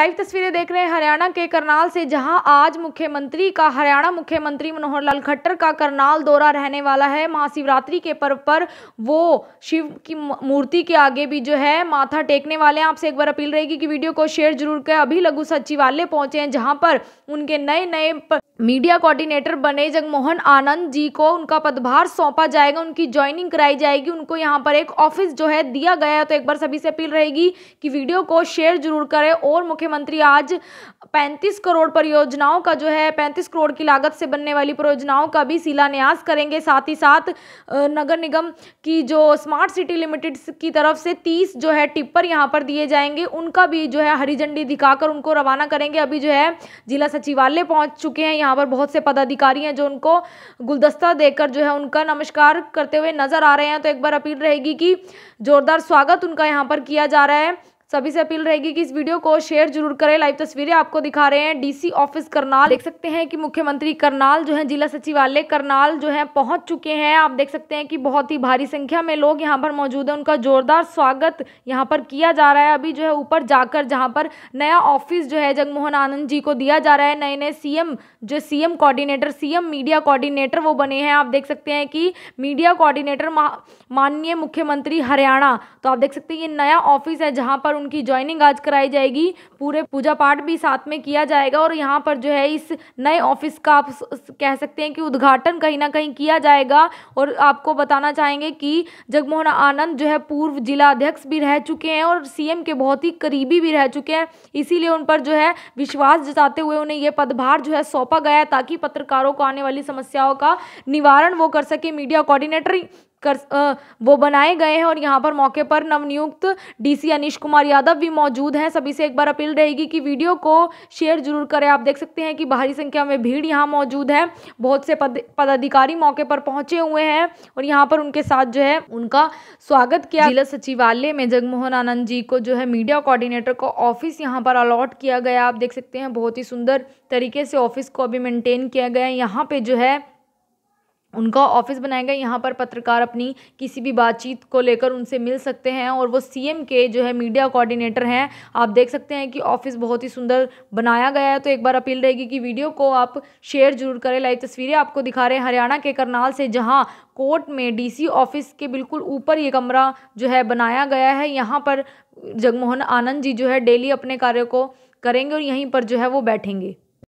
live तस्वीरें देख रहे हैं हरियाणा के करनाल से जहां आज मुख्यमंत्री का हरियाणा मुख्यमंत्री मनोहर लाल खट्टर का करनाल दौरा रहने वाला है महाशिवरात्रि के पर्व पर वो शिव की मूर्ति के आगे भी जो है माथा टेकने वाले हैं आपसे एक बार अपील रहेगी कि वीडियो को शेयर जरूर करें अभी लघु सचिवालय पहुंचे हैं जहाँ पर उनके नए नए मीडिया कोऑर्डिनेटर बने जगमोहन आनंद जी को उनका पदभार सौंपा जाएगा उनकी ज्वाइनिंग कराई जाएगी उनको यहाँ पर एक ऑफिस जो है दिया गया है तो एक बार सभी से अपील रहेगी कि वीडियो को शेयर जरूर करें और मुख्यमंत्री मुख्यमंत्री आज 35 करोड़ परियोजनाओं का जो है 35 करोड़ की लागत से बनने वाली परियोजनाओं का भी शिलान्यास करेंगे साथ ही साथ नगर निगम की जो स्मार्ट सिटी लिमिटेड की तरफ से 30 जो है टिप्पर यहाँ पर दिए जाएंगे उनका भी जो है हरी झंडी दिखाकर उनको रवाना करेंगे अभी जो है जिला सचिवालय पहुँच चुके हैं यहाँ पर बहुत से पदाधिकारी हैं जो उनको गुलदस्ता देकर जो है उनका नमस्कार करते हुए नजर आ रहे हैं तो एक बार अपील रहेगी कि जोरदार स्वागत उनका यहाँ पर किया जा रहा है सभी से अपील रहेगी कि इस वीडियो को शेयर जरूर करें लाइव तस्वीरें आपको दिखा रहे हैं डीसी ऑफिस करनाल देख सकते हैं कि मुख्यमंत्री करनाल जो है जिला सचिवालय करनाल जो है पहुंच चुके हैं आप देख सकते हैं कि बहुत ही भारी संख्या में लोग यहाँ पर मौजूद है उनका जोरदार स्वागत यहाँ पर किया जा रहा है अभी जो है ऊपर जाकर जहाँ पर नया ऑफिस जो है जगमोहन आनंद जी को दिया जा रहा है नए नए सीएम जो सीएम कोऑर्डिनेटर सी मीडिया कोऑर्डिनेटर वो बने हैं आप देख सकते हैं कि मीडिया कोऑर्डिनेटर माननीय मुख्यमंत्री हरियाणा तो आप देख सकते हैं ये नया ऑफिस है जहाँ पर उनकी ज्वाइनिंग आज कराई जाएगी पूरे पूजा पाठ भी साथ में किया जाएगा और यहाँ पर जो है इस नए ऑफिस का आप कह सकते हैं कि उद्घाटन कहीं ना कहीं किया जाएगा और आपको बताना चाहेंगे कि जगमोहन आनंद जो है पूर्व जिला अध्यक्ष भी रह चुके हैं और सीएम के बहुत ही करीबी भी रह चुके हैं इसीलिए उन पर जो है विश्वास जताते हुए उन्हें यह पदभार जो है सौंपा गया ताकि पत्रकारों को आने वाली समस्याओं का निवारण वो कर सके मीडिया कोऑर्डिनेटर कर आ, वो बनाए गए हैं और यहाँ पर मौके पर नवनियुक्त डीसी अनिश कुमार यादव भी मौजूद हैं सभी से एक बार अपील रहेगी कि वीडियो को शेयर जरूर करें आप देख सकते हैं कि भारी संख्या में भीड़ यहाँ मौजूद है बहुत से पद पदाधिकारी मौके पर पहुंचे हुए हैं और यहाँ पर उनके साथ जो है उनका स्वागत किया जिला सचिवालय में जगमोहन आनंद जी को जो है मीडिया कोऑर्डिनेटर को ऑफिस यहाँ पर अलॉट किया गया आप देख सकते हैं बहुत ही सुंदर तरीके से ऑफिस को अभी मेंटेन किया गया है यहाँ पे जो है उनका ऑफिस बनाया गया यहाँ पर पत्रकार अपनी किसी भी बातचीत को लेकर उनसे मिल सकते हैं और वो सीएम के जो है मीडिया कोऑर्डिनेटर हैं आप देख सकते हैं कि ऑफिस बहुत ही सुंदर बनाया गया है तो एक बार अपील रहेगी कि वीडियो को आप शेयर जरूर करें लाइव तस्वीरें आपको दिखा रहे हैं हरियाणा के करनाल से जहाँ कोर्ट में डी ऑफिस के बिल्कुल ऊपर ये कमरा जो है बनाया गया है यहाँ पर जगमोहन आनंद जी जो है डेली अपने कार्य को करेंगे और यहीं पर जो है वो बैठेंगे